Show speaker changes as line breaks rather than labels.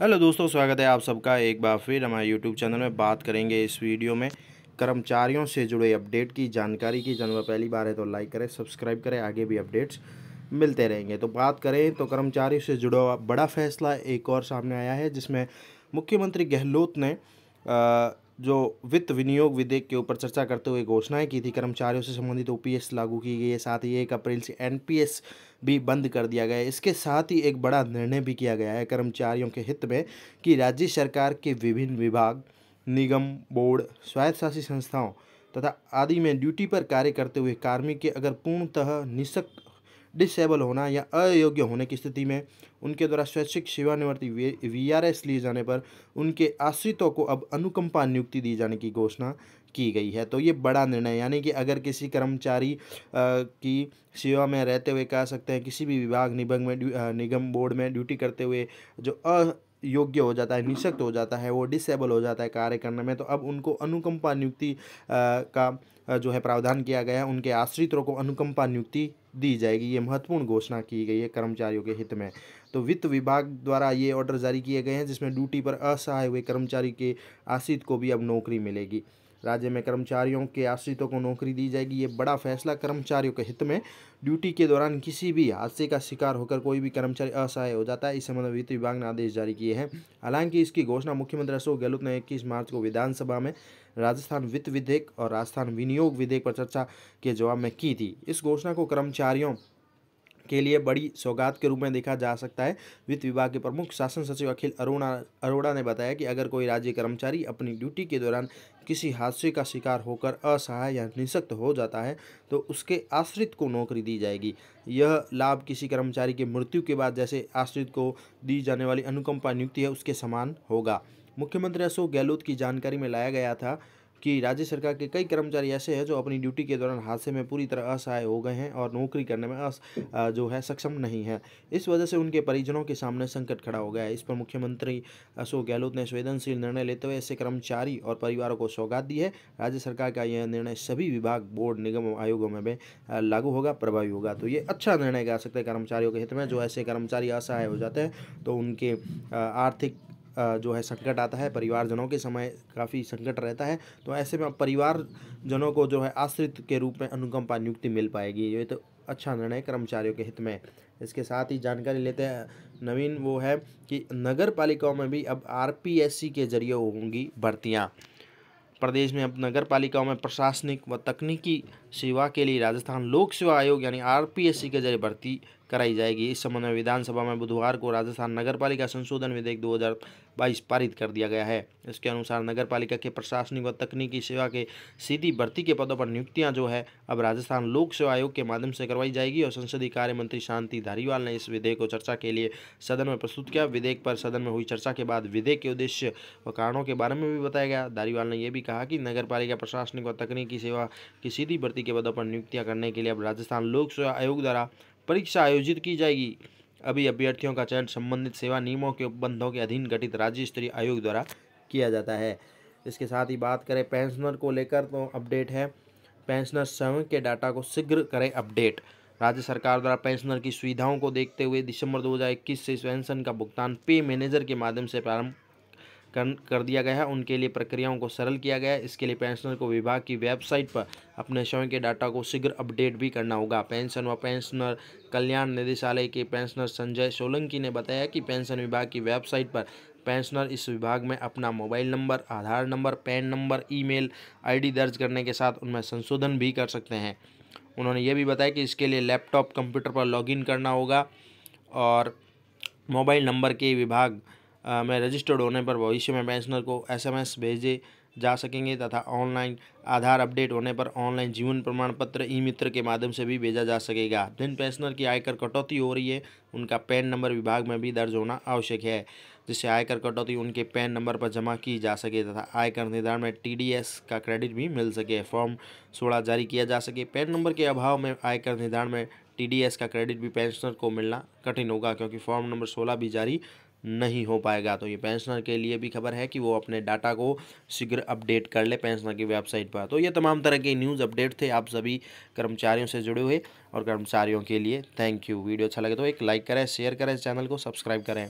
hello दोस्तों स्वागत है आप सबका एक बार फिर हमारे यूट्यूब चैनल में बात करेंगे इस वीडियो में कर्मचारियों से जुड़े अपडेट की जानकारी की जन्म पहली बार है तो लाइक करें सब्सक्राइब करें आगे भी अपडेट्स मिलते रहेंगे तो बात करें तो कर्मचारियों से जुड़ा बड़ा फैसला एक और सामने आया है जिसमें मुख्यमंत्री गहलोत ने आ, जो वित्त विनियोग विधेयक के ऊपर चर्चा करते हुए घोषणाएं की थी कर्मचारियों से संबंधित ओपीएस लागू की गई है साथ ही एक अप्रैल से एनपीएस भी बंद कर दिया गया है इसके साथ ही एक बड़ा निर्णय भी किया गया है कर्मचारियों के हित में कि राज्य सरकार के विभिन्न विभाग निगम बोर्ड स्वायत्तशासी संस्थाओं तथा आदि में ड्यूटी पर कार्य करते हुए कार्मिक के अगर पूर्णतः निशक्त डिसेबल होना या अयोग्य होने की स्थिति में उनके द्वारा स्वैच्छिक सेवानिवृत्ति वी आर एस लिए जाने पर उनके आश्रितों को अब अनुकंपा नियुक्ति दी जाने की घोषणा की गई है तो ये बड़ा निर्णय यानी कि अगर किसी कर्मचारी की सेवा में रहते हुए कह सकते हैं किसी भी विभाग निगम में निगम बोर्ड में ड्यूटी करते हुए जो योग्य हो जाता है निशक्त हो जाता है वो डिसेबल हो जाता है कार्य करने में तो अब उनको अनुकंपा नियुक्ति का जो है प्रावधान किया गया है उनके आश्रितों को अनुकंपा नियुक्ति दी जाएगी ये महत्वपूर्ण घोषणा की गई है कर्मचारियों के हित में तो वित्त विभाग द्वारा ये ऑर्डर जारी किए गए हैं जिसमें ड्यूटी पर असहाय हुए कर्मचारी के आश्रित को भी अब नौकरी मिलेगी राज्य में कर्मचारियों के आश्रितों को नौकरी दी जाएगी ये बड़ा फैसला कर्मचारियों के हित में ड्यूटी के दौरान किसी भी हादसे का शिकार होकर कोई भी कर्मचारी असहाय हो जाता है इस संबंध में वित्त विभाग ने आदेश जारी किए हैं हालांकि इसकी घोषणा मुख्यमंत्री अशोक गहलोत ने इक्कीस मार्च को विधानसभा में राजस्थान वित्त विधेयक और राजस्थान विनियोग विधेयक पर चर्चा के जवाब में की थी इस घोषणा को कर्मचारियों के लिए बड़ी सौगात के रूप में देखा जा सकता है वित्त विभाग के प्रमुख शासन सचिव अखिल अरोड़ा अरोड़ा ने बताया कि अगर कोई राज्य कर्मचारी अपनी ड्यूटी के दौरान किसी हादसे का शिकार होकर असहाय या निशक्त हो जाता है तो उसके आश्रित को नौकरी दी जाएगी यह लाभ किसी कर्मचारी के मृत्यु के बाद जैसे आश्रित को दी जाने वाली अनुकंपा नियुक्ति है उसके समान होगा मुख्यमंत्री अशोक गहलोत की जानकारी में लाया गया था कि राज्य सरकार के कई कर्मचारी ऐसे हैं जो अपनी ड्यूटी के दौरान हादसे में पूरी तरह असहाय हो गए हैं और नौकरी करने में अस जो है सक्षम नहीं है इस वजह से उनके परिजनों के सामने संकट खड़ा हो गया है इस पर मुख्यमंत्री अशोक गहलोत ने संवेदनशील निर्णय लेते हुए ऐसे कर्मचारी और परिवारों को सौगात दी है राज्य सरकार का यह निर्णय सभी विभाग बोर्ड निगम आयोगों में लागू होगा प्रभावी होगा तो ये अच्छा निर्णय कह सकते हैं कर्मचारियों के हित में जो ऐसे कर्मचारी असहाय हो जाते हैं तो उनके आर्थिक जो है संकट आता है परिवारजनों के समय काफ़ी संकट रहता है तो ऐसे में परिवारजनों को जो है आश्रित के रूप में अनुकंपा नियुक्ति मिल पाएगी ये तो अच्छा निर्णय कर्मचारियों के हित में इसके साथ ही जानकारी लेते हैं नवीन वो है कि नगर पालिकाओं में भी अब आर के जरिए होंगी भर्तियाँ प्रदेश में अब नगर पालिकाओं में प्रशासनिक व तकनीकी सेवा के लिए राजस्थान लोक सेवा आयोग यानी आरपीएससी के जरिए भर्ती कराई जाएगी इस संबंध में विधानसभा में बुधवार को राजस्थान नगर पालिका संशोधन विधेयक 2022 पारित कर दिया गया है इसके अनुसार नगर पालिका के प्रशासनिक व तकनीकी सेवा के सीधी भर्ती के पदों पर नियुक्तियां जो है अब राजस्थान लोक सेवा आयोग के माध्यम से करवाई जाएगी और संसदीय कार्य मंत्री शांति धारीवाल ने इस विधेयक को चर्चा के लिए सदन में प्रस्तुत किया विधेयक पर सदन में हुई चर्चा के बाद विधेयक के उद्देश्य व कारणों के बारे में भी बताया गया धारीवाल ने यह भी कहा कि नगरपालिका प्रशासनिक व तकनीकी सेवा की सीधी भर्ती के पदों पर नियुक्तियाँ करने के लिए अब राजस्थान लोक सेवा आयोग द्वारा परीक्षा आयोजित की जाएगी अभी अभ्यर्थियों का चयन संबंधित सेवा नियमों के उपबंधों के अधीन गठित राज्य स्तरीय आयोग द्वारा किया जाता है इसके साथ ही बात करें पेंशनर को लेकर तो अपडेट है पेंशनर स्वयं के डाटा को शीघ्र करें अपडेट राज्य सरकार द्वारा पेंशनर की सुविधाओं को देखते हुए दिसंबर 2021 से पेंशन का भुगतान पे मैनेजर के माध्यम से प्रारंभ कर, कर दिया गया है उनके लिए प्रक्रियाओं को सरल किया गया है इसके लिए पेंशनर को विभाग की वेबसाइट पर अपने स्वयं के डाटा को शीघ्र अपडेट भी करना होगा पेंशन व पेंशनर कल्याण निदेशालय के पेंशनर संजय सोलंकी ने बताया कि पेंशन विभाग की वेबसाइट पर पेंशनर इस विभाग में अपना mobile number Aadhaar number PAN number email ID दर्ज करने के साथ उनमें संशोधन भी कर सकते हैं उन्होंने ये भी बताया कि इसके लिए लैपटॉप कंप्यूटर पर लॉगिन करना होगा और मोबाइल नंबर के विभाग में रजिस्टर्ड होने पर भविष्य में पेंशनर को एसएमएस भेजे जा सकेंगे तथा ऑनलाइन आधार अपडेट होने पर ऑनलाइन जीवन प्रमाण पत्र ई मित्र के माध्यम से भी भेजा जा सकेगा जिन पेंशनर की आयकर कटौती हो रही है उनका पैन नंबर विभाग में भी दर्ज होना आवश्यक है जिससे आयकर कटौती उनके पैन नंबर पर जमा की जा सके तथा आयकर निर्धारण में टीडीएस का क्रेडिट भी मिल सके फॉर्म सोलह जारी किया जा सके पैन नंबर के अभाव में आयकर निर्धारण में टीडीएस का क्रेडिट भी पेंशनर को मिलना कठिन होगा क्योंकि फॉर्म नंबर सोलह भी जारी नहीं हो पाएगा तो ये पेंशनर के लिए भी खबर है कि वो अपने डाटा को शीघ्र अपडेट कर ले पेंशनर की वेबसाइट पर तो ये तमाम तरह के न्यूज़ अपडेट थे आप सभी कर्मचारियों से जुड़े हुए और कर्मचारियों के लिए थैंक यू वीडियो अच्छा लगे तो एक लाइक करें शेयर करें चैनल को सब्सक्राइब करें